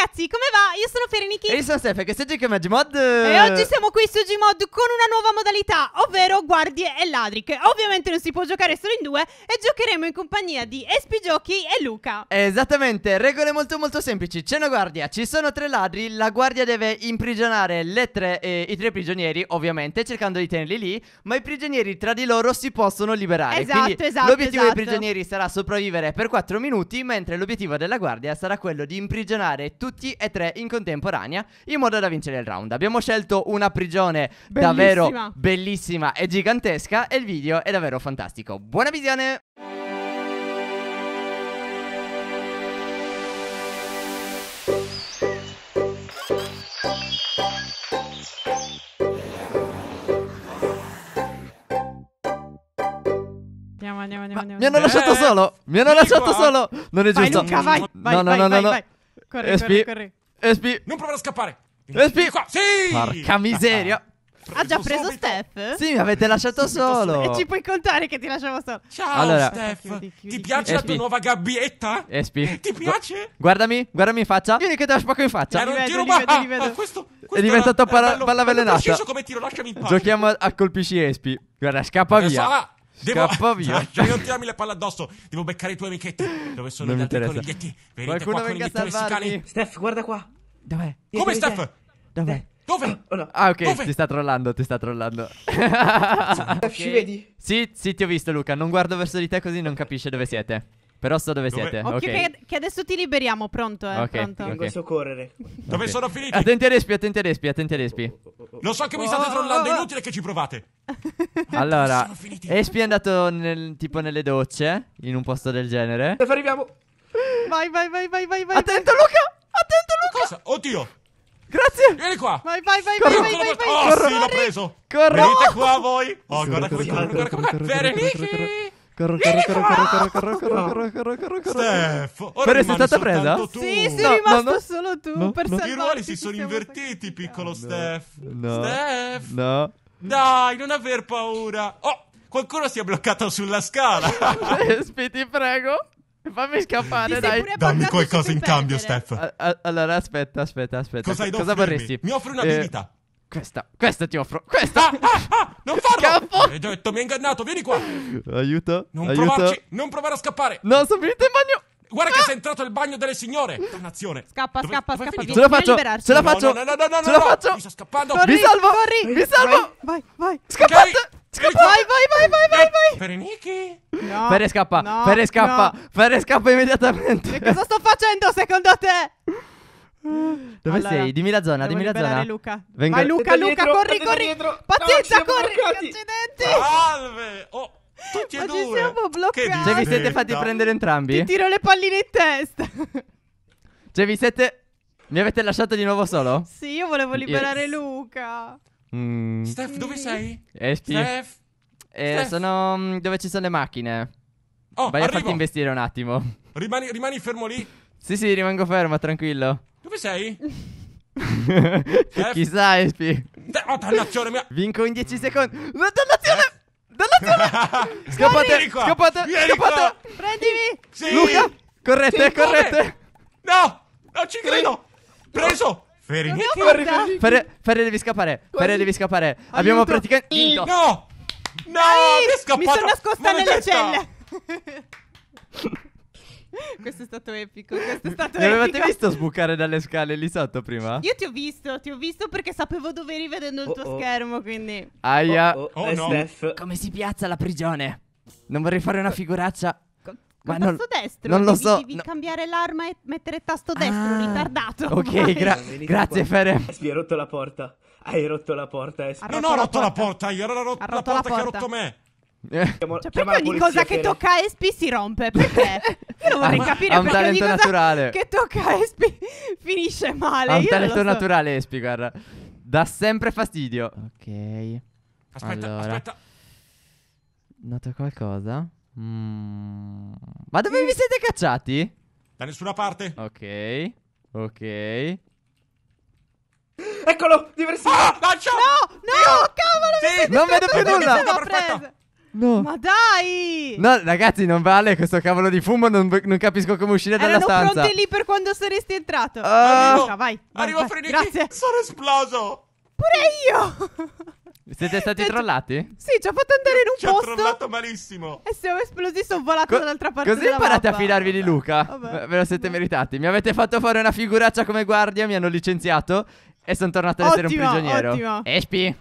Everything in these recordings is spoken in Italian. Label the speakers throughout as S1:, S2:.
S1: ragazzi, come va? Io sono Ferenichi E io sono Stefano, che siete
S2: qui con E oggi
S1: siamo qui su Gmod con una nuova modalità, ovvero guardie e ladri Che ovviamente non si può giocare solo in due E giocheremo in compagnia di Espi Giochi e Luca
S2: Esattamente, regole molto molto semplici C'è una guardia, ci sono tre ladri La guardia deve imprigionare le tre, eh, i tre prigionieri, ovviamente, cercando di tenerli lì Ma i prigionieri tra di loro si possono liberare Esatto, Quindi, esatto L'obiettivo esatto. dei prigionieri sarà sopravvivere per 4 minuti Mentre l'obiettivo della guardia sarà quello di imprigionare tutti tutti e tre in contemporanea in modo da vincere il round. Abbiamo scelto una prigione bellissima. davvero bellissima e gigantesca e il video è davvero fantastico. Buona visione!
S1: Andiamo, andiamo, andiamo, andiamo. Mi hanno lasciato eh. solo! Mi hanno lasciato solo! Non è giusto! Vai, Luca, vai, vai, no, no, no, no, no. Corri, Espi. corri,
S2: corri. Espi. Non provare a scappare. Vieni Espi. qua. Sì. Porca miseria.
S1: Ah, ha già preso subito. Steph? Sì, mi avete lasciato solo. E ci puoi contare che ti lasciavo solo. Ciao Allora- Steph, Chiudi, chiudi, ti
S2: piace la tua nuova gabbietta? Espi. Ti piace? Guardami, guardami in faccia. Vieni che te la spacco in faccia. Era un vedo, tiro li ah, ah, questo, questo È diventato palla- bello- palla bello come tiro, lasciami in pace. Giochiamo a, a colpisci Espi. Guarda, scappa via. ah, Devo, via. Cioè, non tirarmi le palle addosso. Devo beccare i tuoi amichetti. Dove sono i gli altri Venite Qualcuno qua con i messicani. Steph, guarda qua. Dov'è? Come Steph? Dov'è? Dove? Oh, ah, no. Ah, ok, Dove? ti sta trollando, ti sta trollando. okay. Ci vedi? Sì, sì, ti ho visto, Luca. Non guardo verso di te così non capisce dove siete. Però so dove, dove? siete. Ok, okay.
S1: che adesso ti liberiamo. Pronto, eh? Okay, pronto. Okay. Vengo a soccorrere. Dove sono finiti?
S2: Attenti a respi, attenti a respi, attenti a respi. Oh, oh,
S1: lo so che mi state trollando, è inutile che ci provate.
S2: Allora, Espi è andato nel- tipo nelle docce, in un posto del genere.
S1: arriviamo. Vai, vai, vai, vai, vai, vai. Attento, Luca!
S2: Attento, Luca! Cosa? Oddio, Grazie! vieni qua.
S1: Vai, vai, vai, vai, Corro, vai, corro, vai, vai. Oh, sì, l'ho preso.
S2: Corro! Venite qua voi. Oh, guarda come corro, guarda come corro. Vereniki.
S1: Corro, corro, corro, corro, corro, corro, corro, corro, corro, corro, corro, corro. Steph, ora Però sei rimani stata presa? soltanto tu. Sì, sì, è No, no, rimasto no solo tu no, per no. I ruoli si sono
S2: invertiti, piccolo no, Steph.
S1: No, Steph. No.
S2: Dai, non aver paura. Oh, qualcuno si è bloccato sulla scala. Spi, ti prego. Fammi scappare, dai. Dammi qualcosa in cambio, Steph. A- allora, aspetta, aspetta, aspetta. Cosa, Cosa vorresti? Mi offri un'abilità. Eh, questa, questa ti offro. Questa! Ah, ah, ah, non farlo! Scappo! Hai già detto, mi hai ingannato, vieni qua! Aiuto! Non aiuto. provarci, non provare a scappare! No, sto finito in bagno! Guarda che ah! sei entrato nel bagno delle signore. Mm. Dannazione.
S1: Scappa, dove, scappa, scappa. ce la faccio. Ce la faccio. No, no, no, no, ce la faccio. Mi sto scappando. Corri, mi salvo. Corri. Mi salvo. Vai, vai. Scappate. Vai, vai, vai, vai, vai, vai. Pereniki. No. Fere scappa.
S2: No. Fere scappa. No. Fere scappa immediatamente. Che cosa
S1: sto facendo secondo te? Dove allora, sei? Dimmi la zona, dimmi la zona. Luca. Vengo... Vai Luca, Luca, dietro, corri, corri. Pazienza, no, corri.
S2: Accidenti.
S1: Salve. Oh. Tutti e Ma due. ci siamo bloccati. Cioè, vi siete fatti
S2: prendere entrambi? Ti tiro
S1: le palline in testa.
S2: Cioè, vi siete. Mi avete lasciato di nuovo solo?
S1: Sì, io volevo liberare io... Luca. Mm. Steph, dove sei? Eh, Steph. Eh, Steph.
S2: Sono mm, dove ci sono le macchine. Oh, Vai a farti investire un attimo. Rimani, rimani fermo lì. Sì, sì, rimango fermo, tranquillo. Dove sei? Chissà, Espi. Oh, dannazione mia. Vinco in 10 secondi. Ma dannazione dalla zona. Scappate, qua. scappate, Vieni scappate. qua.
S1: Prendimi. Sì. Luca, corrette, Sì, corrette. No, non ci credo. Preso. Fermi. Abbiamo Ferri, Ferri,
S2: Ferri, devi scappare. Ferri, devi scappare. Abbiamo praticamente vinto. No.
S1: No, mi è mi sono nascosta nelle Maledetta. celle. questo è stato epico. Questo è stato Mi avevate visto
S2: sbucare dalle scale lì sotto prima?
S1: Io ti ho visto, ti ho visto perché sapevo dove eri vedendo il oh tuo oh. schermo, quindi...
S2: Aia, oh, oh, oh eh, no. come si piazza la prigione? Non vorrei fare una figuraccia. Ma tasto non, destro, non lo devi, so. Devi no.
S1: cambiare l'arma e mettere tasto destro, ah, ritardato. Ok, gra- grazie Fere.
S2: Espi, hai rotto la porta. Hai rotto la porta. Espi. Non ho rotto la porta, io ho rotto la porta, che ha rotto me. Eh. Chiamo, cioè, perché ogni cosa che tocca
S1: a SP si rompe? Perché? Io lo vorrei capire ha un perché talento ogni naturale. che tocca a SP finisce male. Ha un Io talento so. naturale
S2: Espi, guarda. Dà sempre fastidio. Ok. Aspetta, allora. aspetta. Noto qualcosa? Mm. Ma dove mm. vi siete cacciati? Da nessuna parte. Ok. Ok.
S1: Eccolo, diversivo. Ah, No, no, Dio! cavolo! Sì, mi non vedo più nulla. Perfetto. No. Ma dai!
S2: No, ragazzi, non vale questo cavolo di fumo. Non, non capisco come uscire Erano dalla stanza. Erano pronti
S1: lì per quando saresti entrato. Uh, ah. arrivo, vai, vai, arrivo vai, Frenichi. Grazie. Sono esploso. Pure io.
S2: Siete stati cioè, trollati?
S1: Sì, ci ho fatto andare in un ci posto. Ci ho trollato malissimo. E siamo esplosi, sono volato Co- dall'altra parte. Così imparate mappa. a
S2: fidarvi di Luca. Vabbè. Ve lo siete Vabbè. meritati. Mi avete fatto fare una figuraccia come guardia, mi hanno licenziato e sono tornato ad essere un prigioniero. Ottimo. Espi.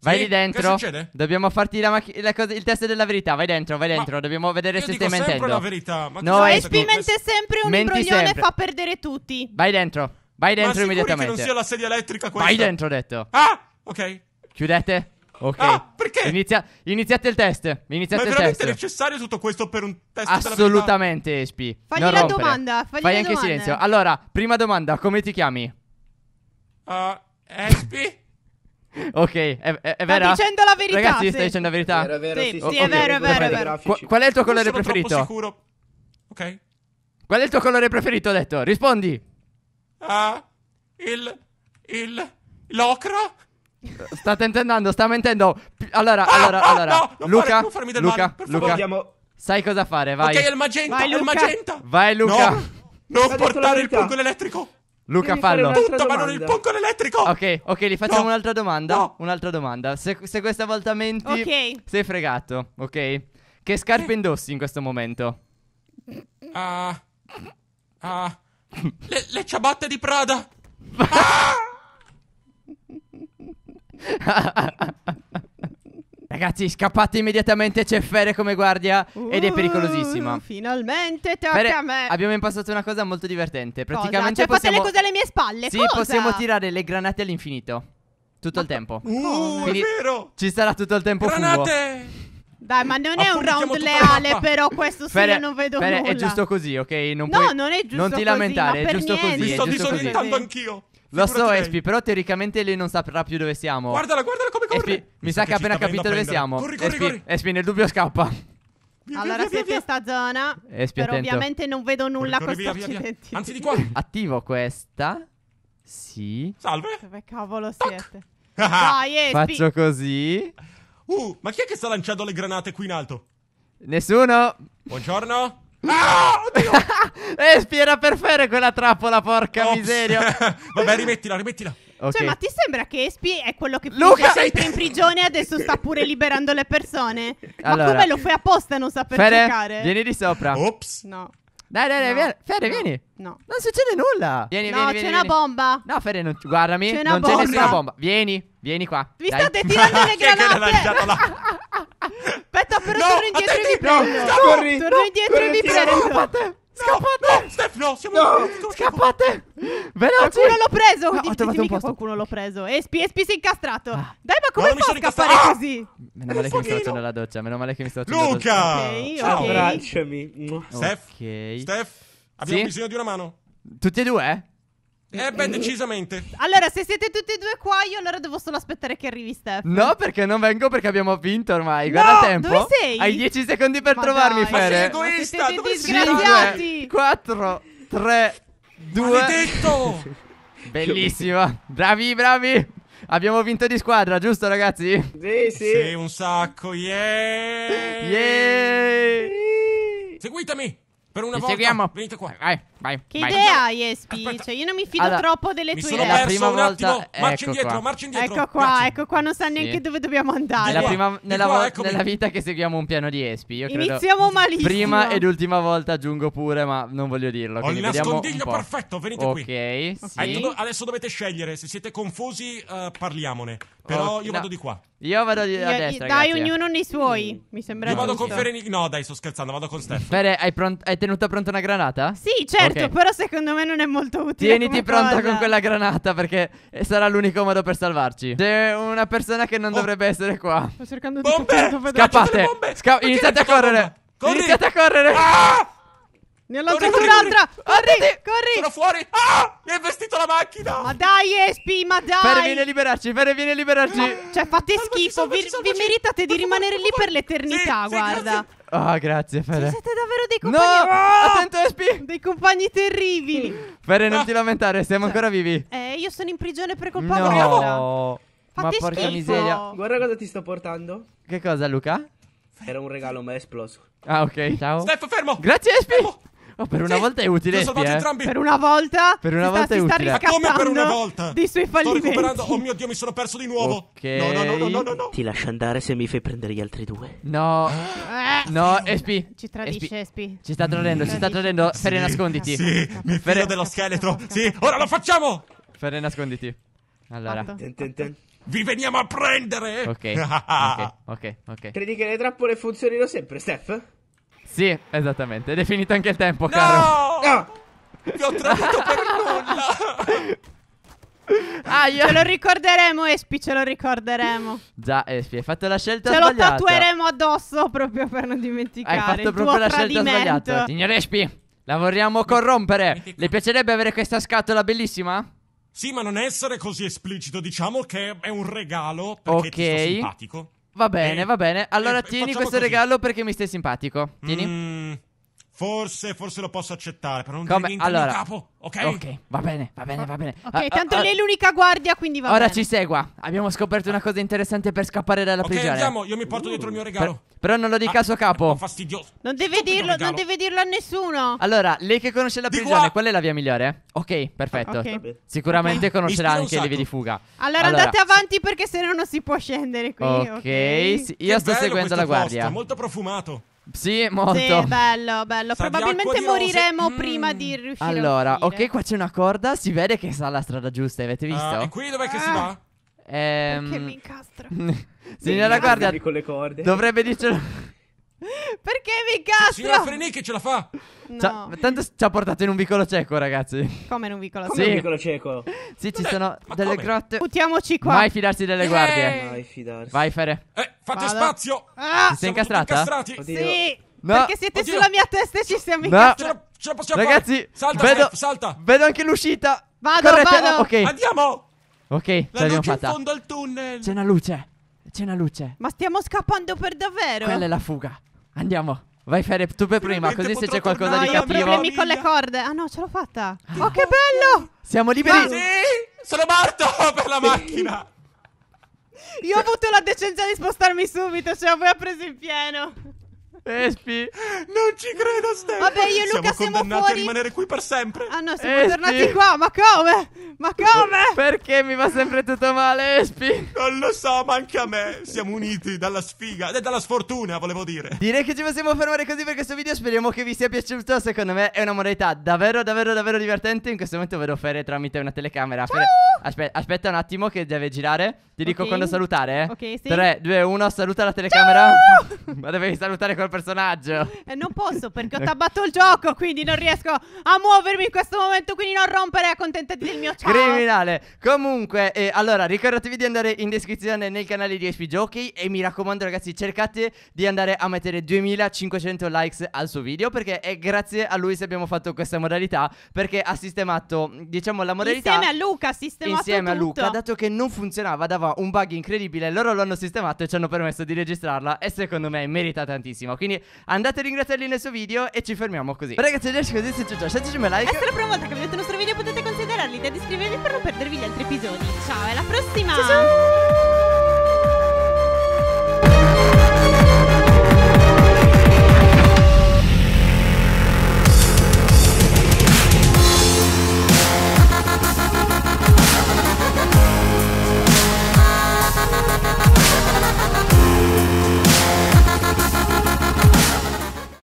S1: Vai sì? lì dentro. Che succede?
S2: Dobbiamo farti la machi- la cosa- il test della verità. Vai dentro, vai dentro. Ma Dobbiamo vedere se stai mentendo. Ma la verità. Ma no, espimente che... sempre un imbroglione sempre. fa
S1: perdere tutti. Vai dentro.
S2: Vai dentro immediatamente. Ma che non sia la sedia elettrica questa? Vai dentro, ho detto. Ah, ok. Chiudete. Ok. Ah, perché? Inizia- iniziate il test. Iniziate Ma è veramente necessario tutto questo per un test Assolutamente, Espi. Fagli non la rompere. domanda. Fagli, fagli anche domanda. silenzio. Allora, prima domanda, come ti chiami? Uh, Espi? Ok, è, è, vero. Sta dicendo la verità. Ragazzi, sì. stai dicendo la verità. Vero, vero, sì, sì, okay. è vero, è vero, è vero. Qu- qual è il tuo colore preferito? Sono sicuro. Ok. Qual è il tuo colore preferito? Ho detto, rispondi. Ah, uh, il. il. l'ocra? Sta tentando, sta mentendo. Allora, ah, allora, ah, allora. No, Luca, Luca, Luca, Luca. Andiamo. Sai cosa fare, vai. Ok, è il magenta, vai, il magenta. Vai, Luca. No, non portare il punto elettrico. Luca, Devi fallo. Tutto, domanda. ma non il popcorn elettrico. Ok, ok, gli facciamo no. un'altra domanda. No. Un'altra domanda. Se, se questa volta menti, okay. sei fregato, ok? Che scarpe eh. indossi in questo momento? Ah. Uh, uh, le, le ciabatte di Prada. ah! Ragazzi, scappate immediatamente, c'è Fere come guardia uh, ed è pericolosissima. Uh,
S1: finalmente tocca Fere, a me. Abbiamo
S2: impostato una cosa molto divertente. Praticamente cosa? Cioè, possiamo... fate le cose
S1: alle mie spalle, Sì, cosa? possiamo tirare
S2: le granate all'infinito. Tutto Ma... il tempo. Uh, è vero! Ci sarà tutto il tempo Granate!
S1: Fungo. Dai, ma non è un round leale, però questo Fere, sì, non vedo Fere, nulla. è giusto
S2: così, ok? Non no, puoi... non è giusto Non ti lamentare, è giusto niente. così. Mi sto disorientando anch'io. Lo so, Espi, però teoricamente lei non saprà più dove siamo. Guardala,
S1: guardala come corre. Espi, mi sa che ha appena capito dove siamo. Corri, corri,
S2: Espi, nel dubbio scappa.
S1: Via, allora via, via, siete in sta zona. Espi, però attento. ovviamente non vedo nulla corri, corri, con Anzi di qua.
S2: Attivo questa. Sì. Salve.
S1: Dove cavolo Toc. siete? Ah, ah. Dai, Espi. Faccio
S2: così. Uh, ma chi è che sta lanciando le granate qui in alto? Nessuno. Buongiorno. Ah, oddio! eh, spiera per fare quella trappola, porca Ops. miseria. Vabbè, rimettila, rimettila. Okay. Cioè, ma ti
S1: sembra che Espi è quello che Luca sempre in prigione e adesso sta pure liberando le persone? Allora. Ma come lo fai apposta a non saper Fere, giocare? Vieni
S2: di sopra. Ops.
S1: No. Dai, dai, dai, no. vieni. Fere, no. vieni. No.
S2: Non succede nulla. Vieni, no, vieni. No, c'è una bomba. No, Ferre, non, guardami. C'è una non bomba. c'è nessuna bomba. Vieni, vieni qua. Vi dai. state tirando le granate. Ma
S1: là? Aspetta, però no, torno indietro attenti, e vi prendo. No, corri, no, torno indietro corri, e vi prendo. Scappate! Scappate! No, Steph, no, siamo no, scappate! Veloce. Qualcuno l'ho preso, no, trovato un posto. qualcuno l'ho preso. E Spi, si è incastrato. Ah. Dai, ma come no, fa a scappare ah! così? Meno male che mi sto facendo
S2: nella doccia, meno male che mi sto facendo Luca! Ciao, okay. abbracciami. Steph, Steph, abbiamo bisogno di una mano. Tutti e due? Eh beh, decisamente.
S1: Allora, se siete tutti e due qua, io allora devo solo aspettare che arrivi Steph. No,
S2: perché non vengo perché abbiamo vinto ormai. Guarda no! il tempo. Dove sei? Hai 10 secondi per Ma trovarmi, dai. Fere. Ma sei
S1: egoista, Ma dove disgraziati.
S2: 5, 4, 3, 2. Maledetto! Bellissima. Bravi, bravi. Abbiamo vinto di squadra, giusto ragazzi? Sì, sì. Sì, un sacco. Yeah! Yeah! Seguitemi per una Ti volta. Seguiamo. Venite qua. Vai. Vai, che vai. idea
S1: hai, Espi? Cioè, io non mi fido allora, troppo delle tue idee. Mi sono perso prima un volta... attimo. Marcia ecco indietro, qua. indietro. Ecco qua, Grazie. ecco qua, non sa neanche sì. dove dobbiamo andare. Nella, prima, nella, qua, vo- nella,
S2: vita che seguiamo un piano di Espi, io credo... Iniziamo malissimo. Prima ed ultima volta aggiungo pure, ma non voglio dirlo. Ho il nascondiglio perfetto, venite okay,
S1: qui. Ok, sì.
S2: Adesso dovete scegliere, se siete confusi uh, parliamone. Però oh, io no. vado di qua. Io vado di, a destra. Dai, grazie. ognuno
S1: nei suoi. Mm. Mi sembra Io giusto. vado con Ferenich.
S2: No, dai, sto scherzando. Vado con Stefano. Fere, hai, pront- hai, tenuto pronta una granata? Sì,
S1: certo. Certo, okay. però secondo me non è molto utile. Tieniti pronta cosa. con quella
S2: granata perché sarà l'unico modo per salvarci. C'è una persona che non oh. dovrebbe essere qua.
S1: Sto cercando di bombe! Scappate!
S2: Sca- iniziate a correre! Corri! Iniziate a correre! Ah!
S1: Ne ho lanciato un'altra! Corri, corri, corri, Sono fuori! Ah! Mi hai investito la macchina! Ma dai, Espi, ma dai! Fere, vieni a
S2: liberarci, Fere, vieni a liberarci! Ma,
S1: cioè, fate salvaci, schifo, salvaci, vi, salvaci. vi meritate di rimanere lì per l'eternità, sì, guarda! Sì,
S2: Ah, oh, grazie, Fede. Cioè, siete
S1: davvero dei compagni. No! Oh! Attento, Espi! Dei compagni terribili.
S2: Fede, non ah! ti lamentare, siamo cioè, ancora vivi.
S1: Eh, io sono in prigione per colpa no. vostra. No.
S2: Ma porca schifo. miseria.
S1: Guarda cosa ti sto portando.
S2: Che cosa, Luca?
S1: Era un regalo, ma è esploso.
S2: Ah, ok. Ciao. Stefano, fermo. Grazie, Espi. Fermo. Oh, per una sì. volta è utile. Sono salvati eh. entrambi. Per
S1: una volta. Per una volta sta, è utile. Ma come per una volta? Di suoi fallimenti. Sto recuperando. Oh mio dio, mi sono perso di nuovo.
S2: Ok. No, no, no, no,
S1: no, no, Ti lascio andare se mi fai prendere gli altri due.
S2: No. Eh. No, Espi. Ci tradisce,
S1: Espi. Ci sta tradendo, ci sta tradendo. Sì. Ferre, nasconditi. Sì, mi
S2: fido dello scheletro. Sì, ora lo facciamo. Ferre, nasconditi. Allora.
S1: Vi veniamo a prendere! Ok,
S2: ok, ok.
S1: Credi che le trappole funzionino sempre, Steph? Sì,
S2: esattamente. Ed è finito anche il tempo, no! caro.
S1: No! Ah! Ti ho tradito per nulla! Aia. Ah, ce lo ricorderemo, Espi, ce lo ricorderemo.
S2: Già, Espi, hai fatto la scelta ce sbagliata. Ce lo tatueremo
S1: addosso proprio per non dimenticare. Hai fatto proprio la tradimento. scelta sbagliata.
S2: Signor Espi, la vorremmo corrompere. Le piacerebbe avere questa scatola bellissima? Sì, ma non essere così esplicito. Diciamo che è un regalo perché okay. ti sto simpatico. Va bene, va bene. Allora eh, tieni questo così. regalo perché mi stai simpatico. Tieni. Mm. Forse, forse lo posso accettare, però non Come? dire niente allora, capo, ok? Ok, va bene, va bene, va bene. Ok, ah, ah tanto ah, lei è
S1: l'unica guardia, quindi va ora bene. Ora ci
S2: segua. Abbiamo scoperto una cosa
S1: interessante per
S2: scappare dalla okay, prigione. Ok, andiamo, io mi porto uh. dietro il mio regalo. Per, però non lo dica ah, a suo capo. fastidioso.
S1: Non deve Stupido dirlo, regalo. non deve dirlo a nessuno.
S2: Allora, lei che conosce la prigione, qual è la via migliore? Ok, perfetto. Okay. Sicuramente conoscerà anche le vie di fuga. Allora, allora andate
S1: avanti perché se no non si può scendere qui. Ok, okay. Sì, io che sto seguendo la guardia. È molto profumato.
S2: Sì, molto. Sì,
S1: bello, bello. Sa Probabilmente moriremo mm. prima di riuscire Allora,
S2: ok, qua c'è una corda, si vede che sta la strada giusta, avete ah, visto? Uh, e qui dov'è ah. che si ah. va? Ehm... Perché mi incastro? Signora, guarda, dovrebbe dircelo...
S1: Perché mi cazzo? Signora Freni che ce la fa. No. C'ha,
S2: tanto ci ha portato in un vicolo cieco, ragazzi.
S1: Come in un vicolo cieco? Sì. Come un vicolo
S2: cieco? Sì, ci Dai, eh, sono delle come? grotte. Buttiamoci qua. Mai fidarsi delle Ehi. guardie. Mai fidarsi. Vai, Fere. Eh,
S1: fate Vado. spazio. Ah. Ci sei incastrata? Sì. No. Perché siete Oddio. sulla mia testa e ci siamo incastrati. No. Ce ce la possiamo ragazzi, fare. Salta, vedo, F, salta.
S2: Vedo anche l'uscita.
S1: Vado, Correte. vado. Ok.
S2: Andiamo. Ok, la ce luce in fondo al tunnel. C'è una luce. C'è una luce.
S1: Ma stiamo scappando per davvero? Quella è
S2: la fuga. Andiamo. Vai Fere, tu per prima, così se c'è qualcosa di cattivo. No, ho problemi con
S1: le corde. Ah no, ce l'ho fatta. Ah. Oh, che bello!
S2: Siamo liberi. Ma...
S1: Sì, sono morto per la sì. macchina. Io ho avuto la decenza di spostarmi subito, cioè voi ha preso in pieno. Espi. Non ci credo, Stefano. Vabbè, io e Luca siamo, siamo condannati fuori. a rimanere qui per sempre. Ah no, siamo Espi. tornati qua, ma come? Ma come?
S2: Perché mi va sempre tutto male, Espi? Non lo so, ma anche a me. Siamo uniti dalla sfiga e dalla sfortuna, volevo dire. Direi che ci possiamo fermare così per questo video. Speriamo che vi sia piaciuto. Secondo me è una modalità davvero, davvero, davvero divertente. In questo momento vedo Fere tramite una telecamera. Ciao. Fere, aspe- aspetta un attimo che deve girare. Ti okay. dico quando salutare. Eh. Ok, sì. 3, 2, 1, saluta la telecamera. Ciao. Ma devi salutare col personaggio personaggio.
S1: E eh, non posso perché ho eh. tabbato il gioco, quindi non riesco a muovermi in questo momento, quindi non rompere, accontentati del mio ciao. Criminale.
S2: Comunque, eh, allora, ricordatevi di andare in descrizione nel canale di HP Jockey e mi raccomando ragazzi, cercate di andare a mettere 2500 likes al suo video perché è grazie a lui se abbiamo fatto questa modalità perché ha sistemato, diciamo, la modalità insieme a
S1: Luca, ha sistemato insieme tutto. a Luca,
S2: dato che non funzionava, dava un bug incredibile, loro lo hanno sistemato e ci hanno permesso di registrarla e secondo me merita tantissimo. Quindi andate a ringraziarli nel suo video e ci fermiamo così. Ma ragazzi, adesso così se ci lasciateci un like. È
S1: la prima volta che vedete il nostro video potete considerare l'idea di iscrivervi per non perdervi gli altri episodi. Ciao, alla prossima! Ciao! ciao.